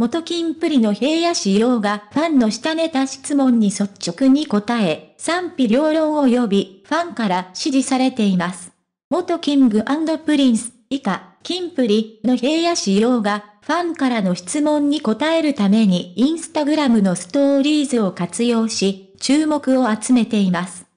元金プリの平野仕様がファンの下ネタ質問に率直に答え、賛否両論を呼び、ファンから支持されています。元キングプリンス、以下、金プリの平野仕様が、ファンからの質問に答えるためにインスタグラムのストーリーズを活用し、注目を集めています。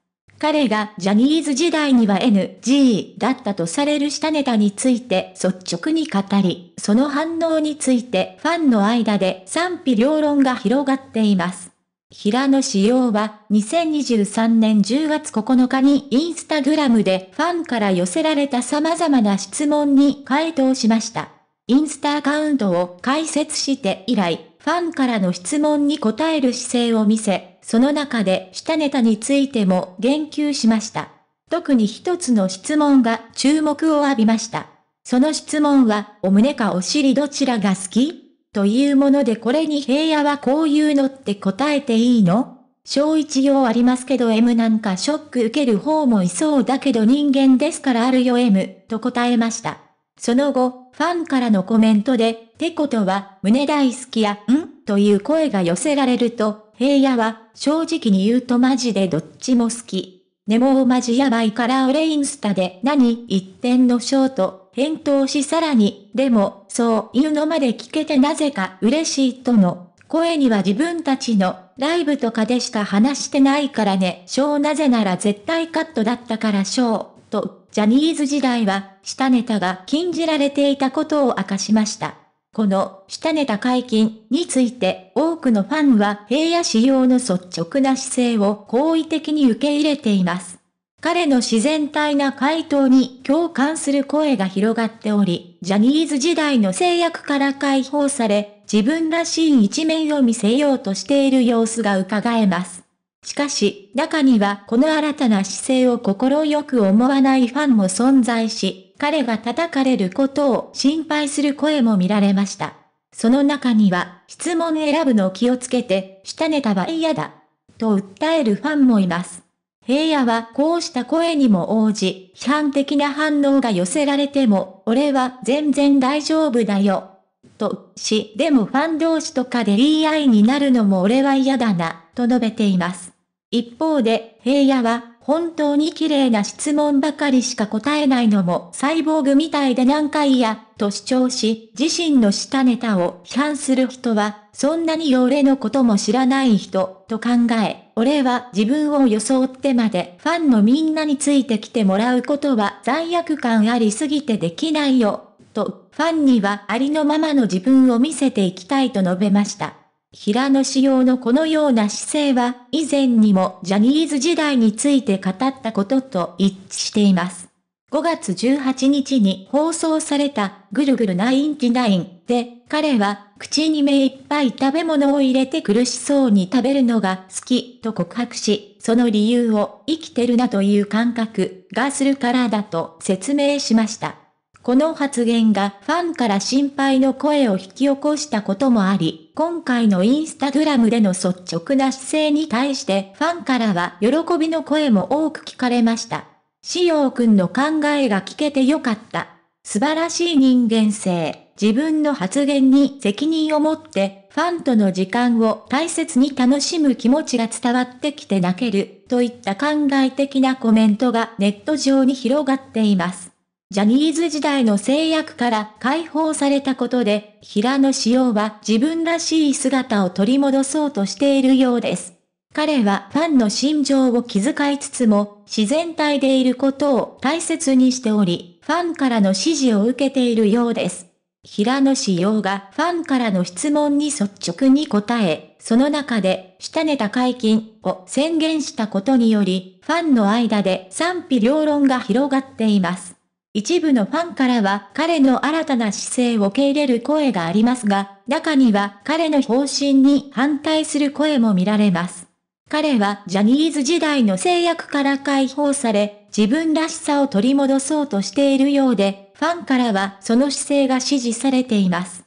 彼がジャニーズ時代には NG だったとされる下ネタについて率直に語り、その反応についてファンの間で賛否両論が広がっています。平野紫耀は2023年10月9日にインスタグラムでファンから寄せられた様々な質問に回答しました。インスタアカウントを開設して以来、ファンからの質問に答える姿勢を見せ、その中で下ネタについても言及しました。特に一つの質問が注目を浴びました。その質問は、お胸かお尻どちらが好きというものでこれに平野はこういうのって答えていいの小一用ありますけど M なんかショック受ける方もいそうだけど人間ですからあるよ M と答えました。その後、ファンからのコメントで、てことは、胸大好きや、んという声が寄せられると、平野は、正直に言うとマジでどっちも好き。ねもうマジやばいから俺インスタで何一点のショート、返答しさらに、でも、そういうのまで聞けてなぜか嬉しいとの、声には自分たちの、ライブとかでしか話してないからね、ショーなぜなら絶対カットだったからショー、と、ジャニーズ時代は下ネタが禁じられていたことを明かしました。この下ネタ解禁について多くのファンは平野仕様の率直な姿勢を好意的に受け入れています。彼の自然体な回答に共感する声が広がっており、ジャニーズ時代の制約から解放され、自分らしい一面を見せようとしている様子が伺えます。しかし、中にはこの新たな姿勢を心よく思わないファンも存在し、彼が叩かれることを心配する声も見られました。その中には、質問選ぶの気をつけて、下ネタは嫌だ。と訴えるファンもいます。平野はこうした声にも応じ、批判的な反応が寄せられても、俺は全然大丈夫だよ。と、し、でもファン同士とかで言い合いになるのも俺は嫌だな、と述べています。一方で、平野は本当に綺麗な質問ばかりしか答えないのもサイボーグみたいで何回や、と主張し、自身の下ネタを批判する人は、そんなに俺のことも知らない人、と考え、俺は自分を装ってまでファンのみんなについてきてもらうことは罪悪感ありすぎてできないよ、と、ファンにはありのままの自分を見せていきたいと述べました。平野紫耀のこのような姿勢は、以前にもジャニーズ時代について語ったことと一致しています。5月18日に放送された、ぐるぐるナナインインで、彼は、口に目いっぱい食べ物を入れて苦しそうに食べるのが好き、と告白し、その理由を、生きてるなという感覚がするからだと説明しました。この発言がファンから心配の声を引き起こしたこともあり、今回のインスタグラムでの率直な姿勢に対してファンからは喜びの声も多く聞かれました。しようくんの考えが聞けてよかった。素晴らしい人間性。自分の発言に責任を持って、ファンとの時間を大切に楽しむ気持ちが伝わってきて泣ける、といった考え的なコメントがネット上に広がっています。ジャニーズ時代の制約から解放されたことで、平野紫耀は自分らしい姿を取り戻そうとしているようです。彼はファンの心情を気遣いつつも、自然体でいることを大切にしており、ファンからの支持を受けているようです。平野紫耀がファンからの質問に率直に答え、その中で、下ネタ解禁を宣言したことにより、ファンの間で賛否両論が広がっています。一部のファンからは彼の新たな姿勢を受け入れる声がありますが、中には彼の方針に反対する声も見られます。彼はジャニーズ時代の制約から解放され、自分らしさを取り戻そうとしているようで、ファンからはその姿勢が支持されています。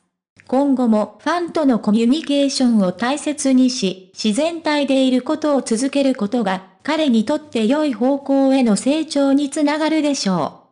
今後もファンとのコミュニケーションを大切にし、自然体でいることを続けることが、彼にとって良い方向への成長につながるでしょう。